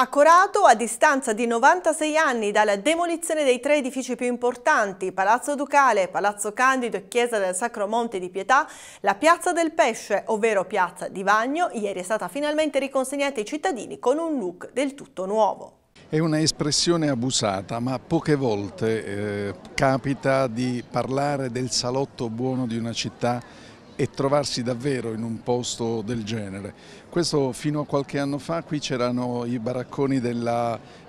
Accorato, a distanza di 96 anni dalla demolizione dei tre edifici più importanti, Palazzo Ducale, Palazzo Candido e Chiesa del Sacro Monte di Pietà, la Piazza del Pesce, ovvero Piazza di Vagno, ieri è stata finalmente riconsegnata ai cittadini con un look del tutto nuovo. È una espressione abusata, ma poche volte eh, capita di parlare del salotto buono di una città e trovarsi davvero in un posto del genere. Questo fino a qualche anno fa qui c'erano i baracconi eh, del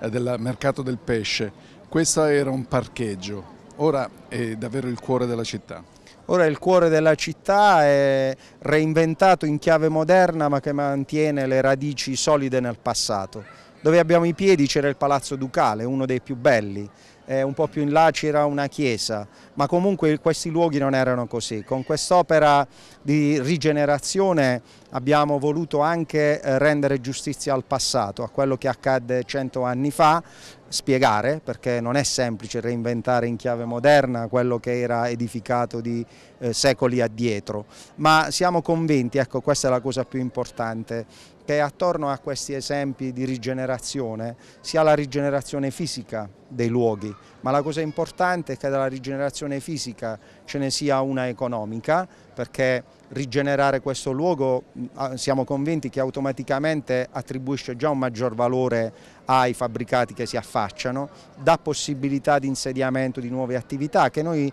eh, mercato del pesce, questo era un parcheggio, ora è davvero il cuore della città. Ora il cuore della città è reinventato in chiave moderna ma che mantiene le radici solide nel passato. Dove abbiamo i piedi c'era il Palazzo Ducale, uno dei più belli, eh, un po' più in là c'era una chiesa, ma comunque questi luoghi non erano così. Con quest'opera di rigenerazione abbiamo voluto anche eh, rendere giustizia al passato, a quello che accadde cento anni fa, spiegare, perché non è semplice reinventare in chiave moderna quello che era edificato di eh, secoli addietro, ma siamo convinti, ecco questa è la cosa più importante, che attorno a questi esempi di rigenerazione sia la rigenerazione fisica dei luoghi, ma la cosa importante è che dalla rigenerazione fisica ce ne sia una economica, perché rigenerare questo luogo mm, siamo convinti che automaticamente attribuisce già un maggior valore ai fabbricati che si affacciano, dà possibilità di insediamento di nuove attività che noi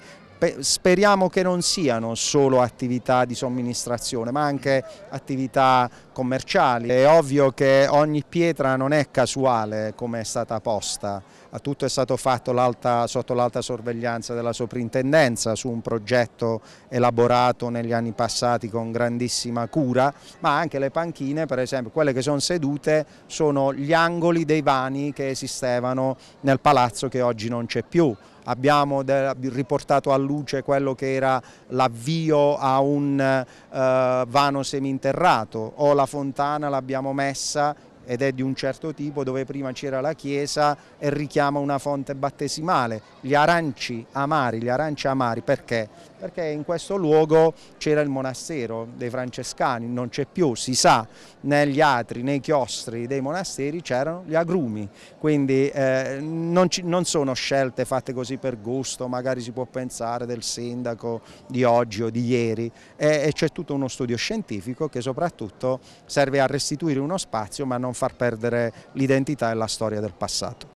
Speriamo che non siano solo attività di somministrazione ma anche attività commerciali. È ovvio che ogni pietra non è casuale come è stata posta, tutto è stato fatto sotto l'alta sorveglianza della soprintendenza su un progetto elaborato negli anni passati con grandissima cura, ma anche le panchine per esempio, quelle che sono sedute sono gli angoli dei vani che esistevano nel palazzo che oggi non c'è più abbiamo riportato a luce quello che era l'avvio a un eh, vano seminterrato o la fontana l'abbiamo messa ed è di un certo tipo dove prima c'era la chiesa e richiama una fonte battesimale, gli aranci amari, gli aranci amari perché? Perché in questo luogo c'era il monastero dei francescani, non c'è più, si sa, negli atri, nei chiostri dei monasteri c'erano gli agrumi, quindi eh, non, ci, non sono scelte fatte così per gusto, magari si può pensare del sindaco di oggi o di ieri e, e c'è tutto uno studio scientifico che soprattutto serve a restituire uno spazio ma non far perdere l'identità e la storia del passato.